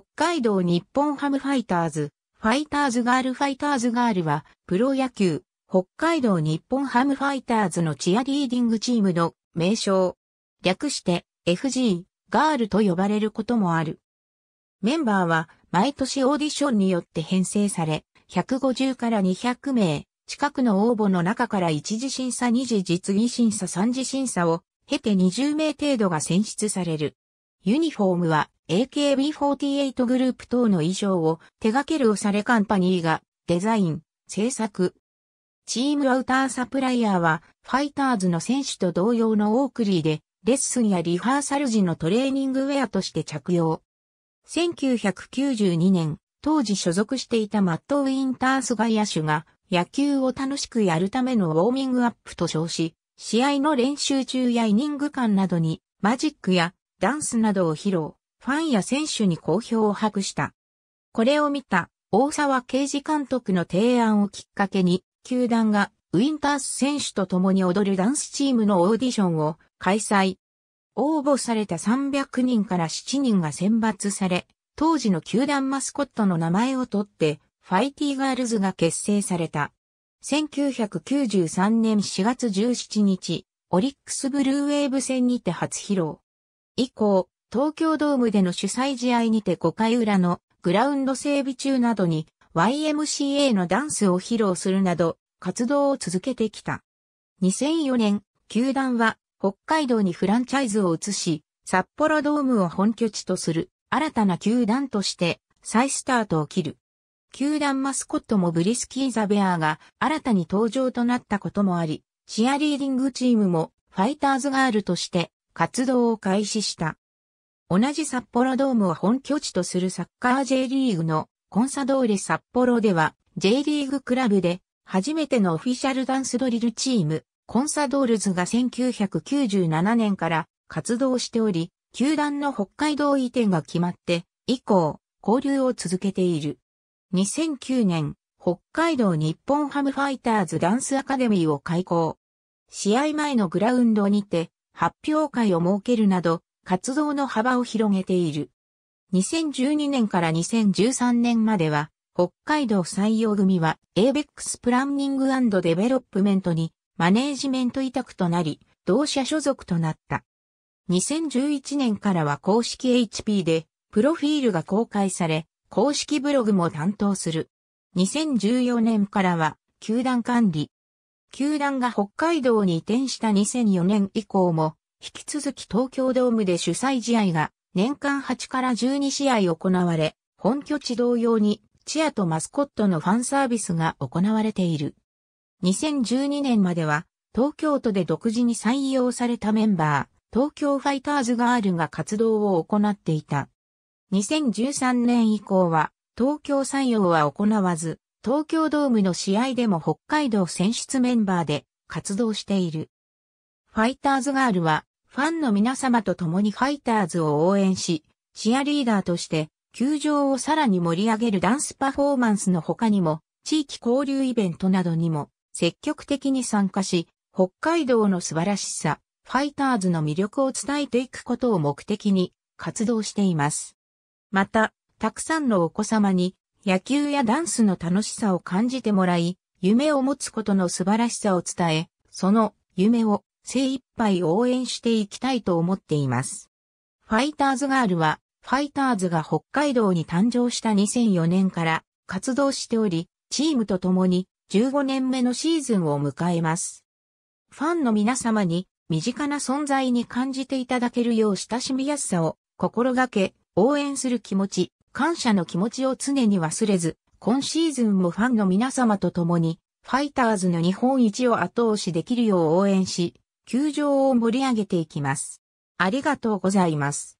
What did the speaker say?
北海道日本ハムファイターズ、ファイターズガールファイターズガールは、プロ野球、北海道日本ハムファイターズのチアリーディングチームの名称。略して、FG、ガールと呼ばれることもある。メンバーは、毎年オーディションによって編成され、150から200名、近くの応募の中から一次審査、2次実技審査、3次審査を経て20名程度が選出される。ユニフォームは AKB48 グループ等の衣装を手掛けるオシャレカンパニーがデザイン、制作。チームアウターサプライヤーはファイターズの選手と同様のオークリーでレッスンやリハーサル時のトレーニングウェアとして着用。1992年、当時所属していたマット・ウィンタース外野手が野球を楽しくやるためのウォーミングアップと称し、試合の練習中やイニング間などにマジックやダンスなどを披露、ファンや選手に好評を博した。これを見た大沢刑事監督の提案をきっかけに、球団がウィンタース選手と共に踊るダンスチームのオーディションを開催。応募された300人から7人が選抜され、当時の球団マスコットの名前を取って、ファイティーガールズが結成された。1993年4月17日、オリックスブルーウェーブ戦にて初披露。以降、東京ドームでの主催試合にて5回裏のグラウンド整備中などに YMCA のダンスを披露するなど活動を続けてきた。2004年、球団は北海道にフランチャイズを移し、札幌ドームを本拠地とする新たな球団として再スタートを切る。球団マスコットもブリスキー・ザ・ベアーが新たに登場となったこともあり、チアリーディングチームもファイターズガールとして活動を開始した。同じ札幌ドームを本拠地とするサッカー J リーグのコンサドーレ札幌では J リーグクラブで初めてのオフィシャルダンスドリルチームコンサドールズが1997年から活動しており、球団の北海道移転が決まって以降交流を続けている。2009年、北海道日本ハムファイターズダンスアカデミーを開校。試合前のグラウンドにて、発表会を設けるなど、活動の幅を広げている。2012年から2013年までは、北海道採用組は ABEX プランニングデベロップメントにマネージメント委託となり、同社所属となった。2011年からは公式 HP で、プロフィールが公開され、公式ブログも担当する。2014年からは、球団管理、球団が北海道に移転した2004年以降も、引き続き東京ドームで主催試合が年間8から12試合行われ、本拠地同様にチアとマスコットのファンサービスが行われている。2012年までは東京都で独自に採用されたメンバー、東京ファイターズガールが活動を行っていた。2013年以降は東京採用は行わず、東京ドームの試合でも北海道選出メンバーで活動している。ファイターズガールはファンの皆様と共にファイターズを応援し、チアリーダーとして球場をさらに盛り上げるダンスパフォーマンスの他にも地域交流イベントなどにも積極的に参加し、北海道の素晴らしさ、ファイターズの魅力を伝えていくことを目的に活動しています。また、たくさんのお子様に野球やダンスの楽しさを感じてもらい、夢を持つことの素晴らしさを伝え、その夢を精一杯応援していきたいと思っています。ファイターズガールは、ファイターズが北海道に誕生した2004年から活動しており、チームと共に15年目のシーズンを迎えます。ファンの皆様に身近な存在に感じていただけるよう親しみやすさを心がけ、応援する気持ち、感謝の気持ちを常に忘れず、今シーズンもファンの皆様と共に、ファイターズの日本一を後押しできるよう応援し、球場を盛り上げていきます。ありがとうございます。